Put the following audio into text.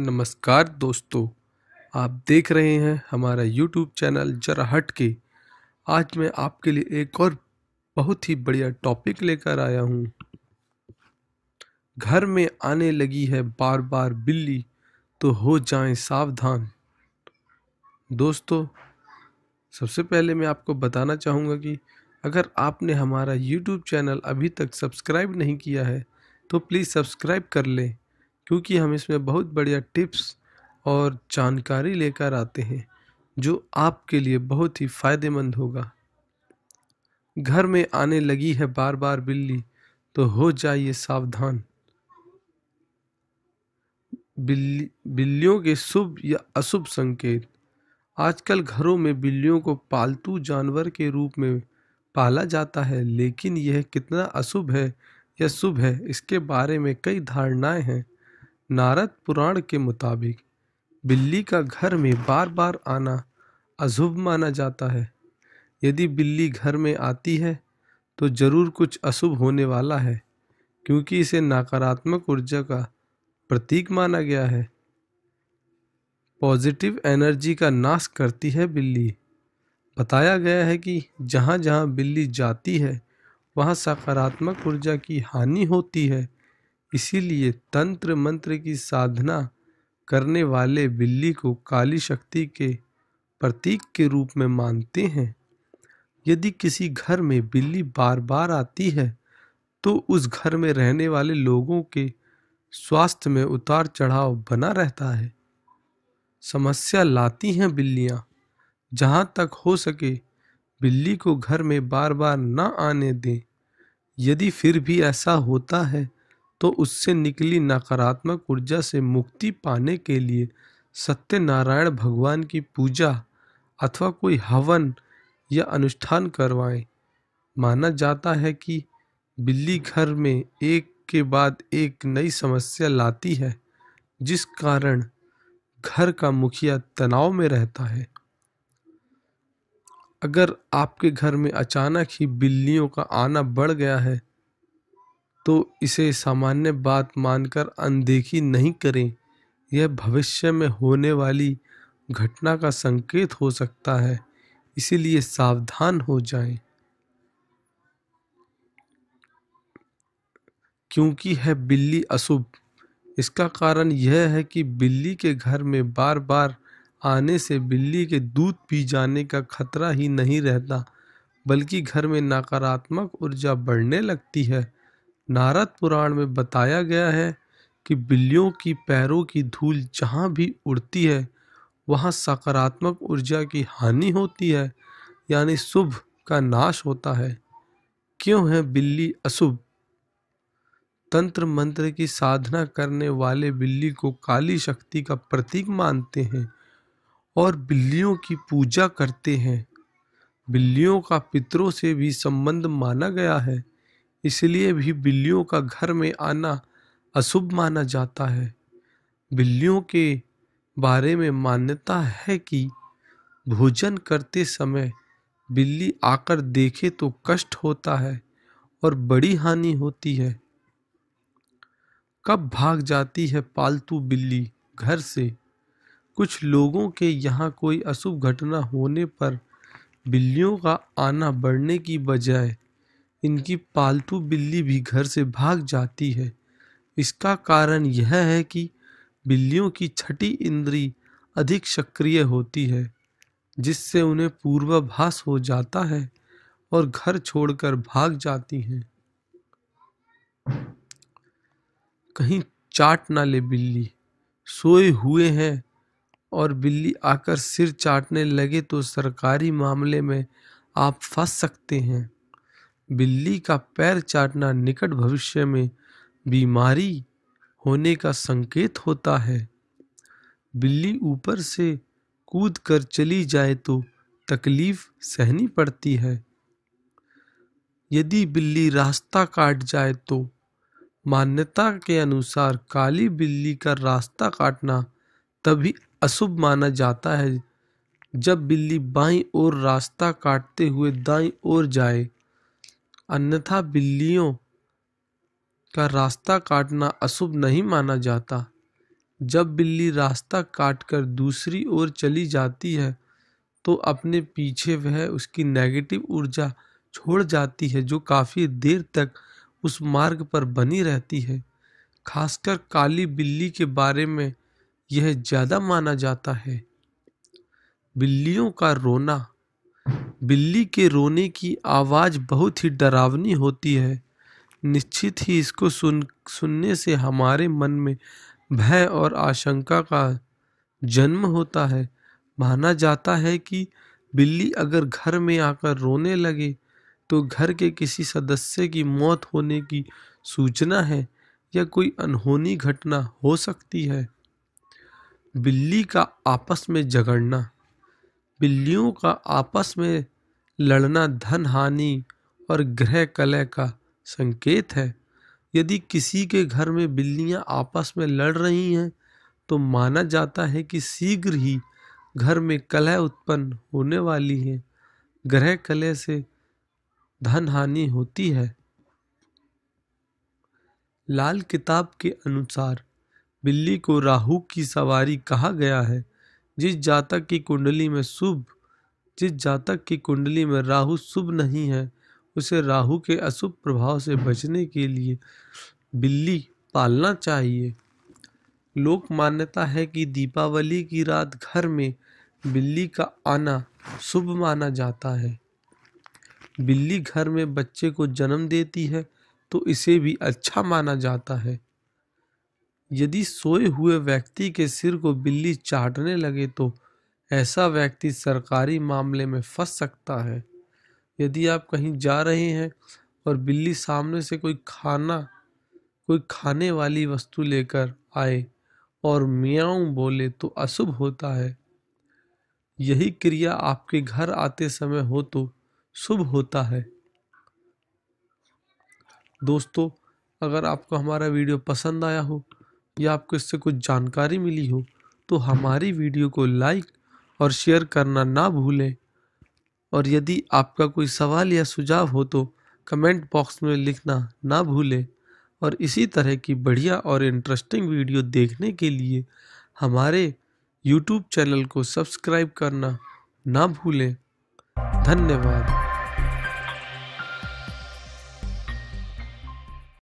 नमस्कार दोस्तों आप देख रहे हैं हमारा यूट्यूब चैनल जरा हट के आज मैं आपके लिए एक और बहुत ही बढ़िया टॉपिक लेकर आया हूँ घर में आने लगी है बार बार बिल्ली तो हो जाए सावधान दोस्तों सबसे पहले मैं आपको बताना चाहूँगा कि अगर आपने हमारा यूट्यूब चैनल अभी तक सब्सक्राइब नहीं किया है तो प्लीज़ सब्सक्राइब कर लें क्योंकि हम इसमें बहुत बढ़िया टिप्स और जानकारी लेकर आते हैं जो आपके लिए बहुत ही फ़ायदेमंद होगा घर में आने लगी है बार बार बिल्ली तो हो जाइए सावधान बिल्ली बिल्लियों के शुभ या अशुभ संकेत आजकल घरों में बिल्लियों को पालतू जानवर के रूप में पाला जाता है लेकिन यह कितना अशुभ है या शुभ है इसके बारे में कई धारणाएं हैं नारद पुराण के मुताबिक बिल्ली का घर में बार बार आना अशुभ माना जाता है यदि बिल्ली घर में आती है तो ज़रूर कुछ अशुभ होने वाला है क्योंकि इसे नकारात्मक ऊर्जा का प्रतीक माना गया है पॉजिटिव एनर्जी का नाश करती है बिल्ली बताया गया है कि जहाँ जहाँ बिल्ली जाती है वहाँ सकारात्मक ऊर्जा की हानि होती है इसीलिए तंत्र मंत्र की साधना करने वाले बिल्ली को काली शक्ति के प्रतीक के रूप में मानते हैं यदि किसी घर में बिल्ली बार बार आती है तो उस घर में रहने वाले लोगों के स्वास्थ्य में उतार चढ़ाव बना रहता है समस्या लाती हैं बिल्लियाँ जहाँ तक हो सके बिल्ली को घर में बार बार ना आने दें यदि फिर भी ऐसा होता है तो उससे निकली नकारात्मक ऊर्जा से मुक्ति पाने के लिए सत्यनारायण भगवान की पूजा अथवा कोई हवन या अनुष्ठान करवाएं माना जाता है कि बिल्ली घर में एक के बाद एक नई समस्या लाती है जिस कारण घर का मुखिया तनाव में रहता है अगर आपके घर में अचानक ही बिल्लियों का आना बढ़ गया है तो इसे सामान्य बात मानकर अनदेखी नहीं करें यह भविष्य में होने वाली घटना का संकेत हो सकता है इसीलिए सावधान हो जाएं। क्योंकि है बिल्ली अशुभ इसका कारण यह है कि बिल्ली के घर में बार बार आने से बिल्ली के दूध पी जाने का खतरा ही नहीं रहता बल्कि घर में नकारात्मक ऊर्जा बढ़ने लगती है नारद पुराण में बताया गया है कि बिल्लियों की पैरों की धूल जहाँ भी उड़ती है वहाँ सकारात्मक ऊर्जा की हानि होती है यानी शुभ का नाश होता है क्यों है बिल्ली अशुभ तंत्र मंत्र की साधना करने वाले बिल्ली को काली शक्ति का प्रतीक मानते हैं और बिल्लियों की पूजा करते हैं बिल्लियों का पितरों से भी संबंध माना गया है इसलिए भी बिल्लियों का घर में आना अशुभ माना जाता है बिल्लियों के बारे में मान्यता है कि भोजन करते समय बिल्ली आकर देखे तो कष्ट होता है और बड़ी हानि होती है कब भाग जाती है पालतू बिल्ली घर से कुछ लोगों के यहाँ कोई अशुभ घटना होने पर बिल्लियों का आना बढ़ने की बजाय इनकी पालतू बिल्ली भी घर से भाग जाती है इसका कारण यह है कि बिल्लियों की छठी इंद्री अधिक सक्रिय होती है जिससे उन्हें पूर्वाभास हो जाता है और घर छोड़कर भाग जाती हैं कहीं चाट ना ले बिल्ली सोए हुए हैं और बिल्ली आकर सिर चाटने लगे तो सरकारी मामले में आप फंस सकते हैं बिल्ली का पैर चाटना निकट भविष्य में बीमारी होने का संकेत होता है बिल्ली ऊपर से कूद कर चली जाए तो तकलीफ सहनी पड़ती है यदि बिल्ली रास्ता काट जाए तो मान्यता के अनुसार काली बिल्ली का रास्ता काटना तभी अशुभ माना जाता है जब बिल्ली बाईं ओर रास्ता काटते हुए दाईं ओर जाए अन्यथा बिल्लियों का रास्ता काटना अशुभ नहीं माना जाता जब बिल्ली रास्ता काटकर दूसरी ओर चली जाती है तो अपने पीछे वह उसकी नेगेटिव ऊर्जा छोड़ जाती है जो काफ़ी देर तक उस मार्ग पर बनी रहती है खासकर काली बिल्ली के बारे में यह ज़्यादा माना जाता है बिल्लियों का रोना बिल्ली के रोने की आवाज़ बहुत ही डरावनी होती है निश्चित ही इसको सुन सुनने से हमारे मन में भय और आशंका का जन्म होता है माना जाता है कि बिल्ली अगर घर में आकर रोने लगे तो घर के किसी सदस्य की मौत होने की सूचना है या कोई अनहोनी घटना हो सकती है बिल्ली का आपस में झगड़ना बिल्लियों का आपस में लड़ना धन हानि और ग्रह कलह का संकेत है यदि किसी के घर में बिल्लियां आपस में लड़ रही हैं तो माना जाता है कि शीघ्र ही घर में कलह उत्पन्न होने वाली है ग्रह कलह से धन हानि होती है लाल किताब के अनुसार बिल्ली को राहु की सवारी कहा गया है जिस जातक की कुंडली में शुभ जिस जातक की कुंडली में राहु शुभ नहीं है उसे राहु के अशुभ प्रभाव से बचने के लिए बिल्ली पालना चाहिए लोक मान्यता है कि दीपावली की रात घर में बिल्ली का आना शुभ माना जाता है बिल्ली घर में बच्चे को जन्म देती है तो इसे भी अच्छा माना जाता है यदि सोए हुए व्यक्ति के सिर को बिल्ली चाटने लगे तो ऐसा व्यक्ति सरकारी मामले में फंस सकता है यदि आप कहीं जा रहे हैं और बिल्ली सामने से कोई खाना कोई खाने वाली वस्तु लेकर आए और मियाँ बोले तो अशुभ होता है यही क्रिया आपके घर आते समय हो तो शुभ होता है दोस्तों अगर आपको हमारा वीडियो पसंद आया हो या आपको इससे कुछ जानकारी मिली हो तो हमारी वीडियो को लाइक और शेयर करना ना भूलें और यदि आपका कोई सवाल या सुझाव हो तो कमेंट बॉक्स में लिखना ना भूलें और इसी तरह की बढ़िया और इंटरेस्टिंग वीडियो देखने के लिए हमारे यूट्यूब चैनल को सब्सक्राइब करना ना भूलें धन्यवाद